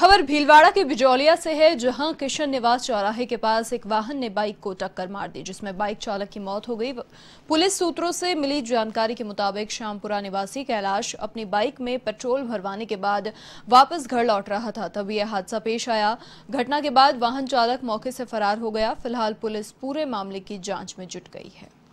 खबर भीलवाड़ा के बिजौलिया से है जहां किशन निवास चौराहे के पास एक वाहन ने बाइक को टक्कर मार दी जिसमें बाइक चालक की मौत हो गई पुलिस सूत्रों से मिली जानकारी के मुताबिक श्यामपुरा निवासी कैलाश अपनी बाइक में पेट्रोल भरवाने के बाद वापस घर लौट रहा था तब यह हादसा पेश आया घटना के बाद वाहन चालक मौके से फरार हो गया फिलहाल पुलिस पूरे मामले की जांच में जुट गई है